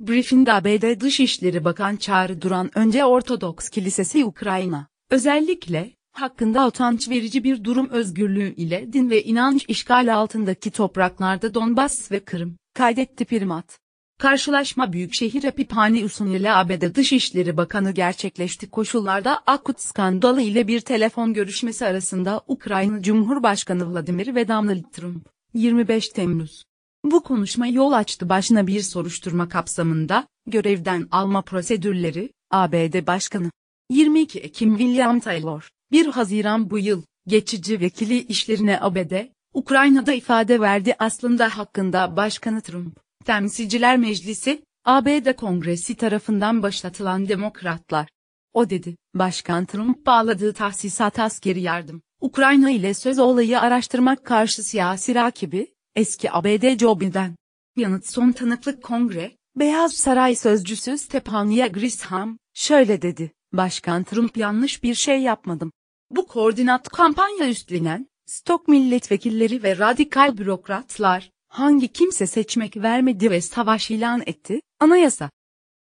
Briefing'de ABD Dışişleri Bakan Çağrı Duran önce Ortodoks Kilisesi Ukrayna, özellikle, hakkında utanç verici bir durum özgürlüğü ile din ve inanç işgali altındaki topraklarda Donbas ve Kırım, kaydetti primat. Karşılaşma Büyükşehir Apiphani Usun ile ABD Dışişleri Bakanı gerçekleşti koşullarda Akut skandalı ile bir telefon görüşmesi arasında Ukrayna Cumhurbaşkanı Vladimir ve Donald Trump, 25 Temmuz. Bu konuşma yol açtı başına bir soruşturma kapsamında, görevden alma prosedürleri, ABD Başkanı. 22 Ekim William Taylor, 1 Haziran bu yıl, geçici vekili işlerine ABD, Ukrayna'da ifade verdi aslında hakkında Başkanı Trump, Temsilciler Meclisi, ABD Kongresi tarafından başlatılan demokratlar. O dedi, Başkan Trump bağladığı tahsisat askeri yardım, Ukrayna ile söz olayı araştırmak karşı siyasi rakibi, Eski ABD Joe Biden. Yanıt son tanıklık kongre, Beyaz Saray Sözcüsü Stepania Grisham, şöyle dedi, Başkan Trump yanlış bir şey yapmadım. Bu koordinat kampanya üstlenen, stok milletvekilleri ve radikal bürokratlar, hangi kimse seçmek vermedi ve savaş ilan etti, anayasa,